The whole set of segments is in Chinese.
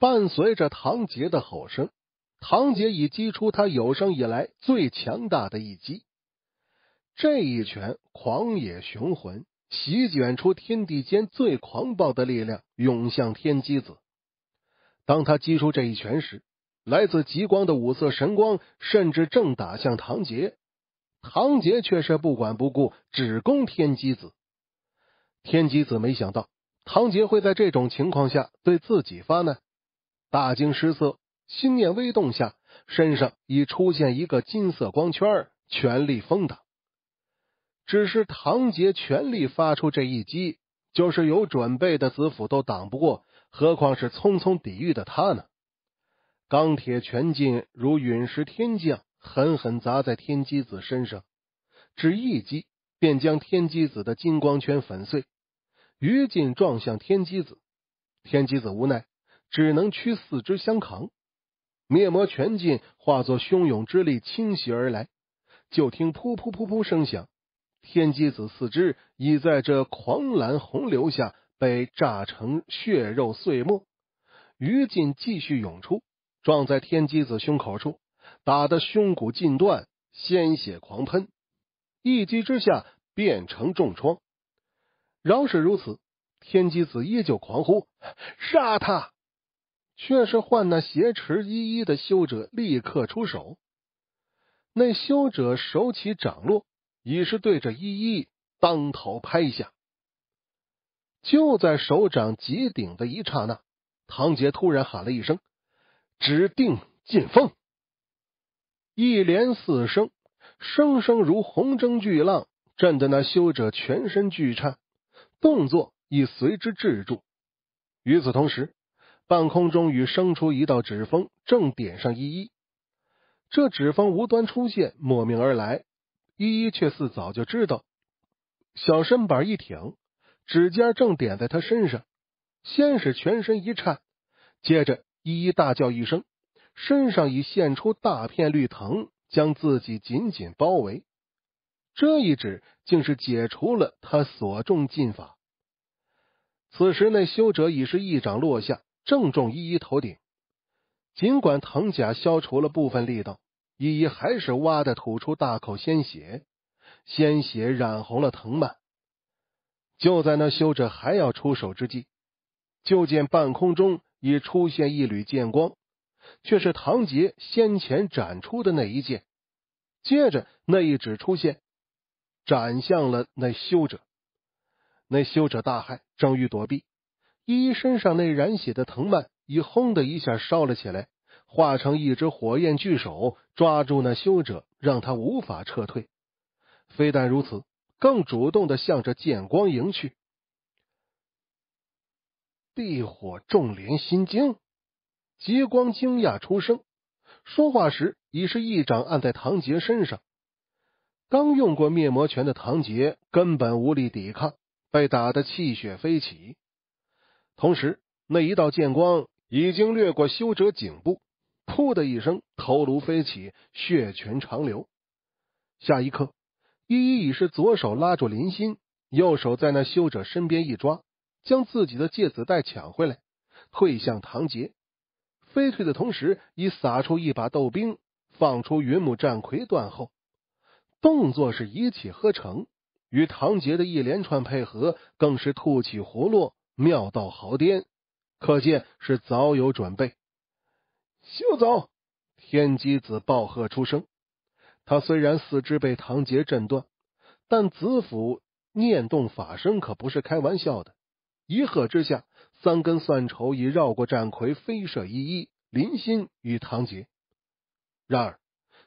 伴随着唐杰的吼声，唐杰已击出他有生以来最强大的一击。这一拳狂野雄浑，席卷出天地间最狂暴的力量，涌向天机子。当他击出这一拳时，来自极光的五色神光甚至正打向唐杰，唐杰却是不管不顾，只攻天机子。天机子没想到唐杰会在这种情况下对自己发难。大惊失色，心念微动下，身上已出现一个金色光圈，全力封挡。只是唐杰全力发出这一击，就是有准备的子府都挡不过，何况是匆匆抵御的他呢？钢铁拳劲如陨石天降，狠狠砸在天机子身上，只一击便将天机子的金光圈粉碎。余禁撞向天机子，天机子无奈。只能屈四肢相扛，灭魔拳劲化作汹涌之力倾袭而来。就听噗噗噗噗声响，天机子四肢已在这狂澜洪流下被炸成血肉碎末。余劲继续涌出，撞在天机子胸口处，打得胸骨尽断，鲜血狂喷。一击之下，变成重创。饶是如此，天机子依旧狂呼：“杀他！”却是唤那挟持依依的修者立刻出手，那修者手起掌落，已是对着依依当头拍下。就在手掌极顶的一刹那，唐杰突然喊了一声：“指定进风！”一连四声，声声如洪钟巨浪，震得那修者全身巨颤，动作已随之滞住。与此同时。半空中，雨生出一道指风，正点上依依。这指风无端出现，莫名而来。依依却似早就知道，小身板一挺，指尖正点在他身上。先是全身一颤，接着依依大叫一声，身上已现出大片绿藤，将自己紧紧包围。这一指竟是解除了他所中禁法。此时，那修者已是一掌落下。正中依依头顶，尽管藤甲消除了部分力道，依依还是哇的吐出大口鲜血，鲜血染红了藤蔓。就在那修者还要出手之际，就见半空中已出现一缕剑光，却是唐杰先前斩出的那一剑。接着，那一指出现，斩向了那修者。那修者大骇，正欲躲避。依依身上那染血的藤蔓，已轰的一下烧了起来，化成一只火焰巨手，抓住那修者，让他无法撤退。非但如此，更主动的向着剑光迎去。地火重连心经，极光惊讶出声，说话时已是一掌按在唐杰身上。刚用过灭魔拳的唐杰根本无力抵抗，被打得气血飞起。同时，那一道剑光已经掠过修者颈部，噗的一声，头颅飞起，血泉长流。下一刻，依依已是左手拉住林心，右手在那修者身边一抓，将自己的戒子带抢回来，退向唐杰。飞退的同时，已撒出一把斗兵，放出云母战魁断后，动作是一气呵成，与唐杰的一连串配合更是吐起活络。妙道豪颠，可见是早有准备。休走！天机子暴喝出声。他虽然四肢被唐杰震断，但子府念动法身可不是开玩笑的。一喝之下，三根蒜筹已绕过战魁，飞射一一林心与唐杰。然而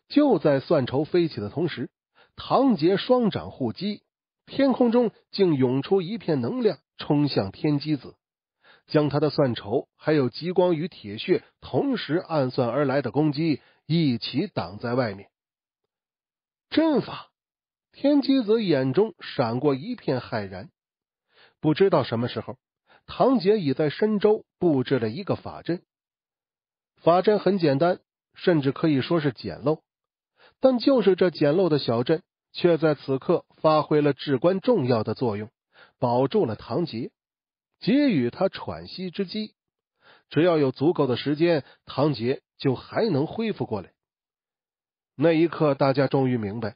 就在蒜筹飞起的同时，唐杰双掌互击，天空中竟涌出一片能量。冲向天机子，将他的算筹，还有极光与铁血同时暗算而来的攻击一起挡在外面。阵法，天机子眼中闪过一片骇然。不知道什么时候，唐杰已在深州布置了一个法阵。法阵很简单，甚至可以说是简陋，但就是这简陋的小阵，却在此刻发挥了至关重要的作用。保住了唐杰，给予他喘息之机。只要有足够的时间，唐杰就还能恢复过来。那一刻，大家终于明白，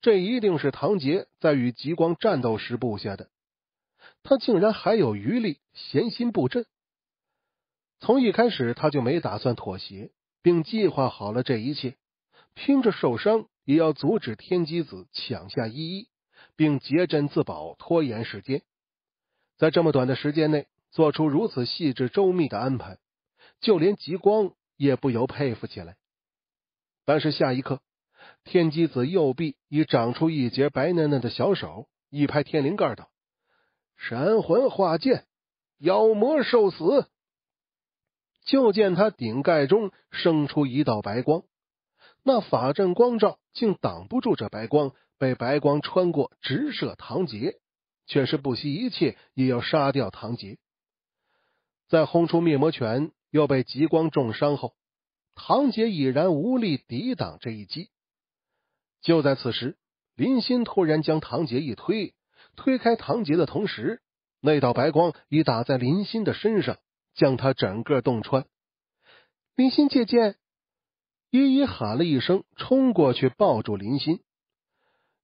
这一定是唐杰在与极光战斗时布下的。他竟然还有余力闲心布阵。从一开始，他就没打算妥协，并计划好了这一切，拼着受伤也要阻止天机子抢下一一。并竭阵自保，拖延时间。在这么短的时间内做出如此细致周密的安排，就连极光也不由佩服起来。但是下一刻，天机子右臂已长出一截白嫩嫩的小手，一拍天灵盖道：“神魂化剑，妖魔受死！”就见他顶盖中生出一道白光，那法阵光照竟挡不住这白光。被白光穿过，直射唐杰，却是不惜一切也要杀掉唐杰。在轰出灭魔拳，又被极光重伤后，唐杰已然无力抵挡这一击。就在此时，林心突然将唐杰一推，推开唐杰的同时，那道白光已打在林心的身上，将他整个洞穿。林心姐姐，依依喊了一声，冲过去抱住林心。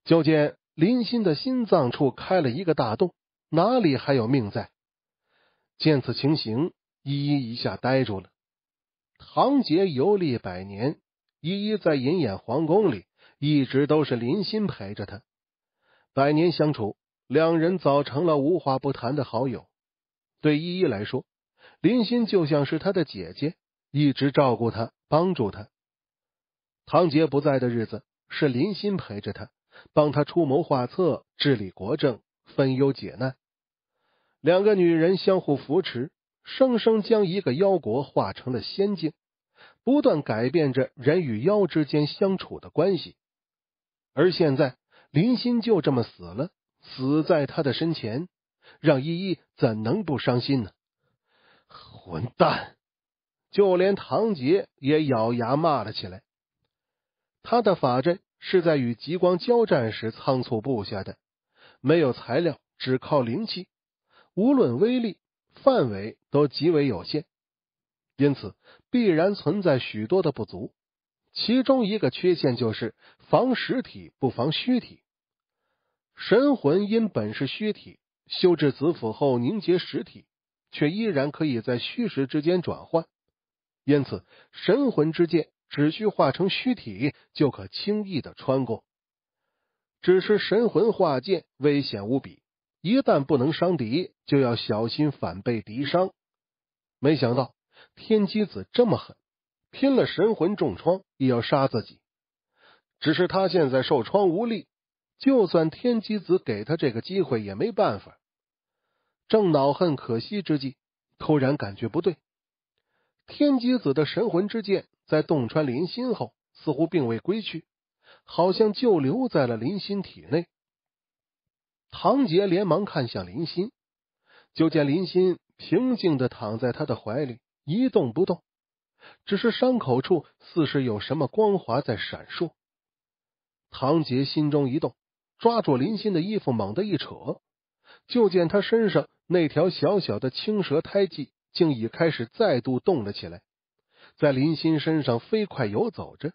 就见林心的心脏处开了一个大洞，哪里还有命在？见此情形，依依一下呆住了。唐杰游历百年，依依在银眼皇宫里一直都是林心陪着他，百年相处，两人早成了无话不谈的好友。对依依来说，林心就像是她的姐姐，一直照顾她、帮助她。唐杰不在的日子，是林心陪着他。帮他出谋划策，治理国政，分忧解难。两个女人相互扶持，生生将一个妖国化成了仙境，不断改变着人与妖之间相处的关系。而现在林心就这么死了，死在他的身前，让依依怎能不伤心呢？混蛋！就连唐杰也咬牙骂了起来。他的法阵。是在与极光交战时仓促布下的，没有材料，只靠灵气，无论威力、范围都极为有限，因此必然存在许多的不足。其中一个缺陷就是防实体不防虚体，神魂因本是虚体，修至子府后凝结实体，却依然可以在虚实之间转换，因此神魂之剑。只需化成虚体，就可轻易的穿过。只是神魂化剑，危险无比。一旦不能伤敌，就要小心反被敌伤。没想到天机子这么狠，拼了神魂重创也要杀自己。只是他现在受创无力，就算天机子给他这个机会，也没办法。正恼恨可惜之际，突然感觉不对。天机子的神魂之剑在洞穿林心后，似乎并未归去，好像就留在了林心体内。唐杰连忙看向林心，就见林心平静的躺在他的怀里，一动不动，只是伤口处似是有什么光华在闪烁。唐杰心中一动，抓住林心的衣服，猛地一扯，就见他身上那条小小的青蛇胎记。竟已开始再度动了起来，在林心身上飞快游走着，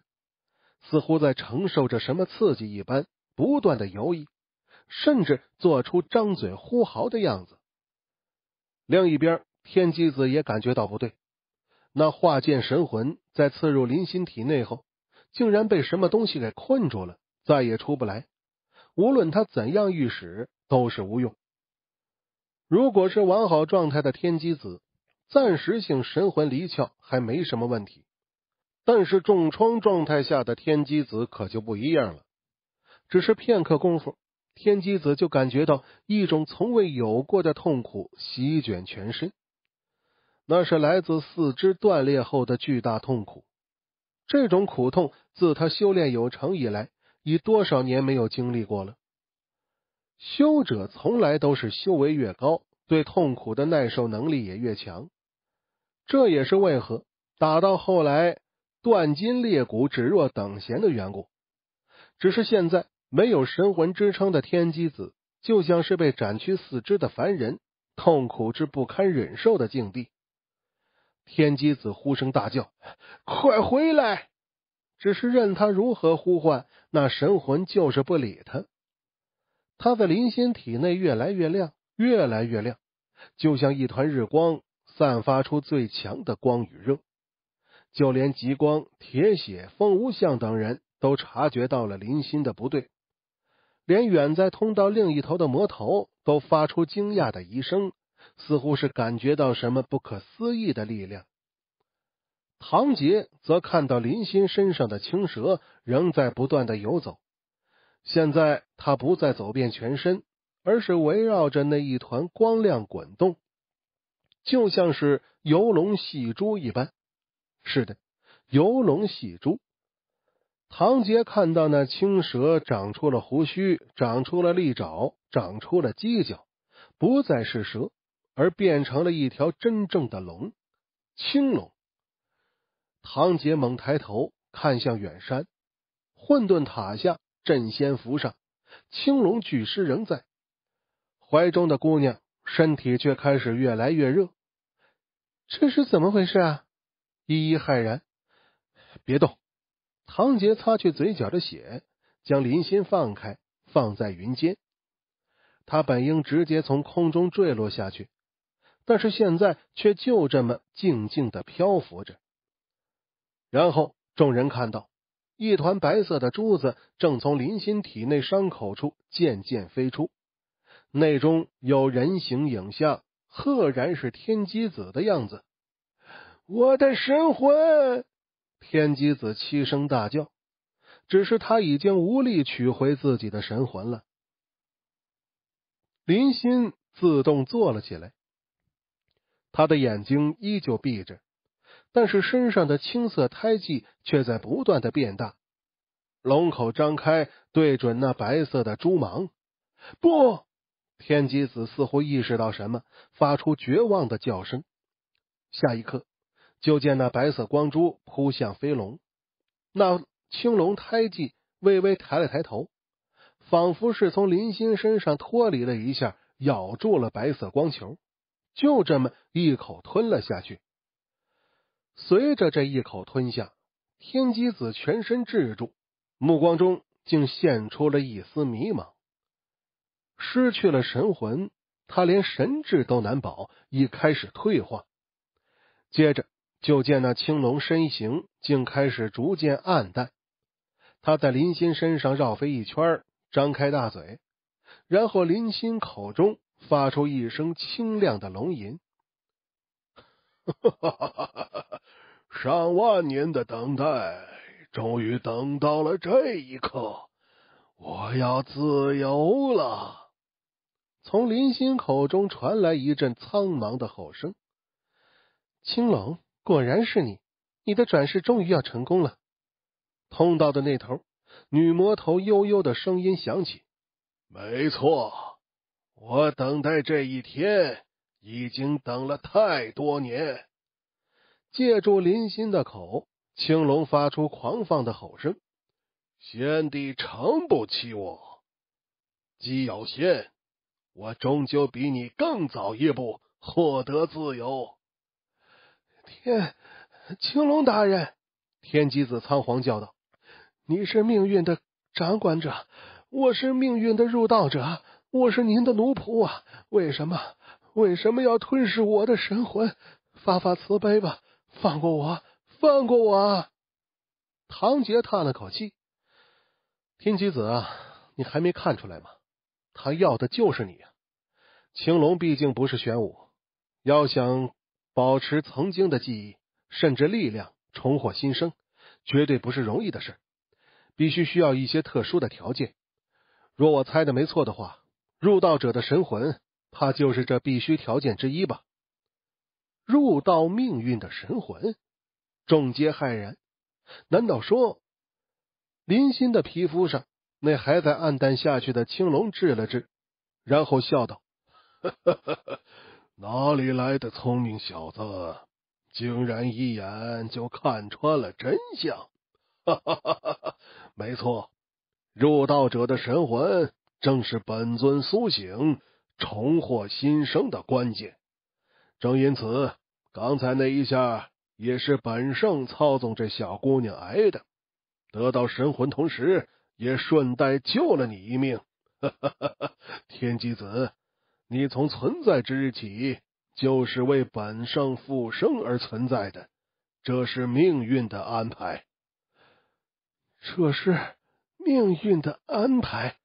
似乎在承受着什么刺激一般，不断的游移，甚至做出张嘴呼嚎的样子。另一边，天机子也感觉到不对，那化剑神魂在刺入林心体内后，竟然被什么东西给困住了，再也出不来。无论他怎样御使，都是无用。如果是完好状态的天机子。暂时性神魂离窍还没什么问题，但是重创状态下的天机子可就不一样了。只是片刻功夫，天机子就感觉到一种从未有过的痛苦席卷全身，那是来自四肢断裂后的巨大痛苦。这种苦痛自他修炼有成以来，已多少年没有经历过了。修者从来都是修为越高，对痛苦的耐受能力也越强。这也是为何打到后来断筋裂骨只若等闲的缘故。只是现在没有神魂支撑的天机子，就像是被斩去四肢的凡人，痛苦之不堪忍受的境地。天机子呼声大叫：“快回来！”只是任他如何呼唤，那神魂就是不理他。他的林仙体内越来越亮，越来越亮，就像一团日光。散发出最强的光与热，就连极光、铁血、风无相等人都察觉到了林心的不对，连远在通道另一头的魔头都发出惊讶的一声，似乎是感觉到什么不可思议的力量。唐杰则看到林心身上的青蛇仍在不断的游走，现在他不再走遍全身，而是围绕着那一团光亮滚动。就像是游龙戏珠一般，是的，游龙戏珠。唐杰看到那青蛇长出了胡须，长出了利爪，长出了犄角，不再是蛇，而变成了一条真正的龙——青龙。唐杰猛抬头看向远山，混沌塔下，镇仙符上，青龙巨狮仍在怀中的姑娘身体却开始越来越热。这是怎么回事啊？依依骇然，别动！唐杰擦去嘴角的血，将林心放开，放在云间。他本应直接从空中坠落下去，但是现在却就这么静静的漂浮着。然后众人看到，一团白色的珠子正从林心体内伤口处渐渐飞出，内中有人形影像。赫然是天机子的样子，我的神魂！天机子七声大叫，只是他已经无力取回自己的神魂了。林心自动坐了起来，他的眼睛依旧闭着，但是身上的青色胎记却在不断的变大，龙口张开，对准那白色的蛛芒，不。天机子似乎意识到什么，发出绝望的叫声。下一刻，就见那白色光珠扑向飞龙，那青龙胎记微微抬了抬头，仿佛是从林欣身上脱离了一下，咬住了白色光球，就这么一口吞了下去。随着这一口吞下，天机子全身滞住，目光中竟现出了一丝迷茫。失去了神魂，他连神智都难保，已开始退化。接着就见那青龙身形竟开始逐渐暗淡。他在林心身上绕飞一圈，张开大嘴，然后林心口中发出一声清亮的龙吟：“ 上万年的等待，终于等到了这一刻，我要自由了！”从林欣口中传来一阵苍茫的吼声：“青龙，果然是你！你的转世终于要成功了。”通道的那头，女魔头悠悠的声音响起：“没错，我等待这一天已经等了太多年。”借助林心的口，青龙发出狂放的吼声：“先帝诚不欺我，姬尧仙！”我终究比你更早一步获得自由。天，青龙大人，天机子仓皇叫道：“你是命运的掌管者，我是命运的入道者，我是您的奴仆啊！为什么为什么要吞噬我的神魂？发发慈悲吧，放过我，放过我！”唐杰叹了口气：“天机子，你还没看出来吗？”他要的就是你。青龙毕竟不是玄武，要想保持曾经的记忆，甚至力量，重获新生，绝对不是容易的事。必须需要一些特殊的条件。若我猜的没错的话，入道者的神魂，他就是这必须条件之一吧？入道命运的神魂，众皆骇然。难道说，林心的皮肤上？那还在暗淡下去的青龙治了治，然后笑道：“哪里来的聪明小子，竟然一眼就看穿了真相？没错，入道者的神魂正是本尊苏醒、重获新生的关键。正因此，刚才那一下也是本圣操纵这小姑娘挨的，得到神魂，同时……”也顺带救了你一命，天机子，你从存在之日起就是为本圣复生而存在的，这是命运的安排。这是命运的安排！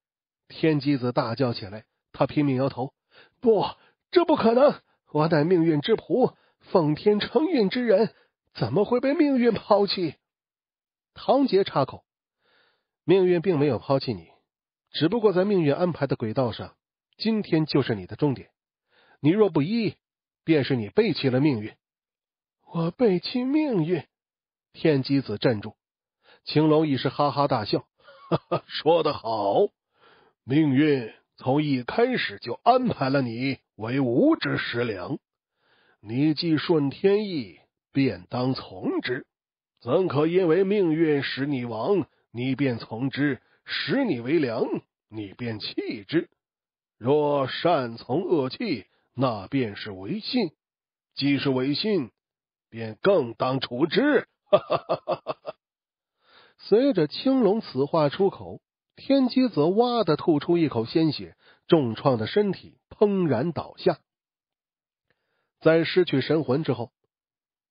天机子大叫起来，他拼命摇头，不，这不可能！我乃命运之仆，奉天承运之人，怎么会被命运抛弃？唐杰插口。命运并没有抛弃你，只不过在命运安排的轨道上，今天就是你的终点。你若不依，便是你背弃了命运。我背弃命运？天机子镇住，青龙已是哈哈大笑，哈哈，说得好！命运从一开始就安排了你为五指食粮，你既顺天意，便当从之，怎可因为命运使你亡？你便从之，使你为良；你便弃之。若善从恶弃，那便是违信。既是违信，便更当处之。随着青龙此话出口，天机则哇的吐出一口鲜血，重创的身体砰然倒下。在失去神魂之后，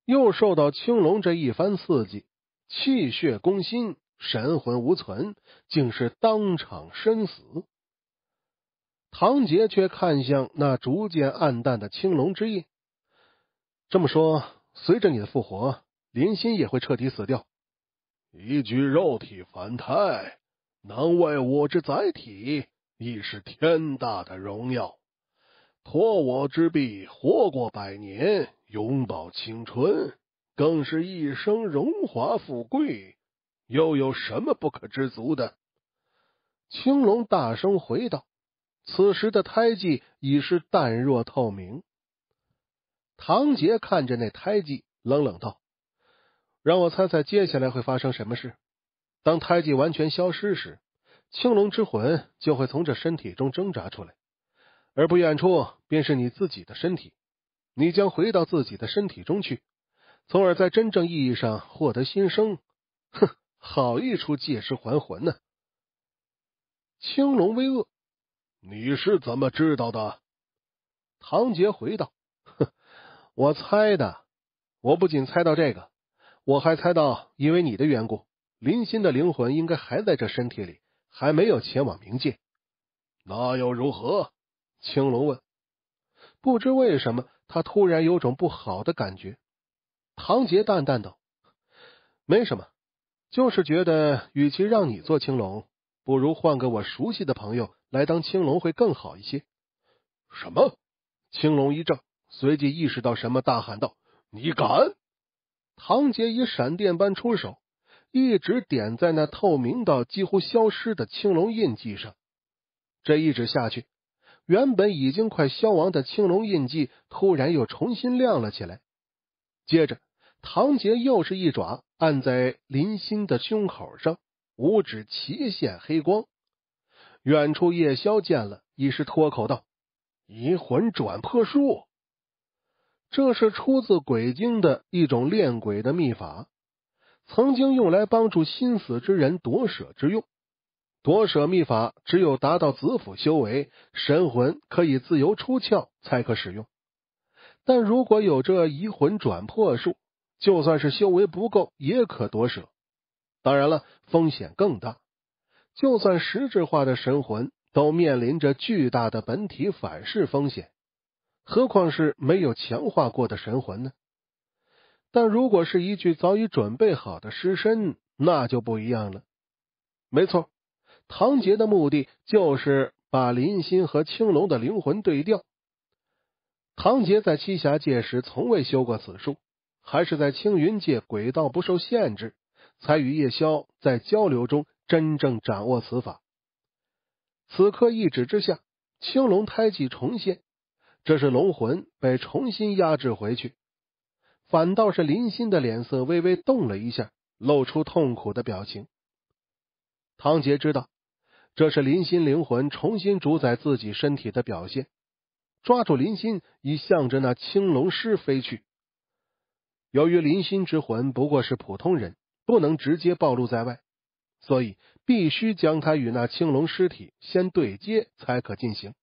又受到青龙这一番刺激，气血攻心。神魂无存，竟是当场身死。唐杰却看向那逐渐暗淡的青龙之印，这么说，随着你的复活，林心也会彻底死掉。一具肉体凡胎，能为我之载体，亦是天大的荣耀。托我之臂，活过百年，永葆青春，更是一生荣华富贵。又有什么不可知足的？青龙大声回道。此时的胎记已是淡若透明。唐杰看着那胎记，冷冷道：“让我猜猜，接下来会发生什么事？当胎记完全消失时，青龙之魂就会从这身体中挣扎出来，而不远处便是你自己的身体，你将回到自己的身体中去，从而在真正意义上获得新生。”哼。好一出借尸还魂呢！青龙微愕：“你是怎么知道的？”唐杰回道：“哼，我猜的。我不仅猜到这个，我还猜到因为你的缘故，林心的灵魂应该还在这身体里，还没有前往冥界。那又如何？”青龙问。不知为什么，他突然有种不好的感觉。唐杰淡淡道：“没什么。”就是觉得，与其让你做青龙，不如换个我熟悉的朋友来当青龙会更好一些。什么？青龙一怔，随即意识到什么，大喊道：“你敢！”唐杰以闪电般出手，一直点在那透明到几乎消失的青龙印记上。这一指下去，原本已经快消亡的青龙印记突然又重新亮了起来。接着，唐杰又是一爪。按在林心的胸口上，五指齐现黑光。远处夜宵见了，已是脱口道：“移魂转魄术，这是出自鬼经的一种炼鬼的秘法，曾经用来帮助心死之人夺舍之用。夺舍秘法只有达到子府修为，神魂可以自由出窍，才可使用。但如果有这移魂转魄术。”就算是修为不够，也可夺舍。当然了，风险更大。就算实质化的神魂，都面临着巨大的本体反噬风险，何况是没有强化过的神魂呢？但如果是一具早已准备好的尸身，那就不一样了。没错，唐杰的目的就是把林心和青龙的灵魂对调。唐杰在七侠界时，从未修过此术。还是在青云界轨道不受限制，才与叶萧在交流中真正掌握此法。此刻一指之下，青龙胎记重现，这是龙魂被重新压制回去。反倒是林心的脸色微微动了一下，露出痛苦的表情。唐杰知道，这是林心灵魂重新主宰自己身体的表现。抓住林心，已向着那青龙狮飞去。由于林心之魂不过是普通人，不能直接暴露在外，所以必须将他与那青龙尸体先对接，才可进行。